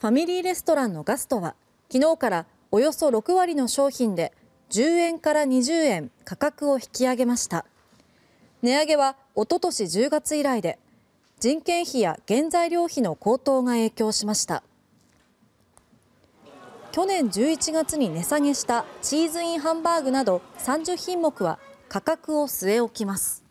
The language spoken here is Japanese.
ファミリーレストランのガストは昨日からおよそ6割の商品で10円から20円価格を引き上げました値上げはおととし10月以来で人件費や原材料費の高騰が影響しました去年11月に値下げしたチーズインハンバーグなど30品目は価格を据え置きます